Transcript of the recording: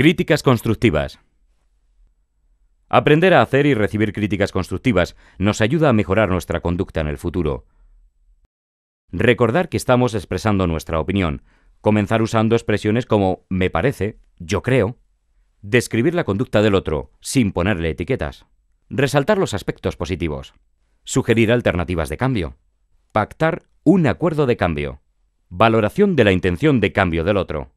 Críticas constructivas. Aprender a hacer y recibir críticas constructivas nos ayuda a mejorar nuestra conducta en el futuro. Recordar que estamos expresando nuestra opinión. Comenzar usando expresiones como me parece, yo creo. Describir la conducta del otro sin ponerle etiquetas. Resaltar los aspectos positivos. Sugerir alternativas de cambio. Pactar un acuerdo de cambio. Valoración de la intención de cambio del otro.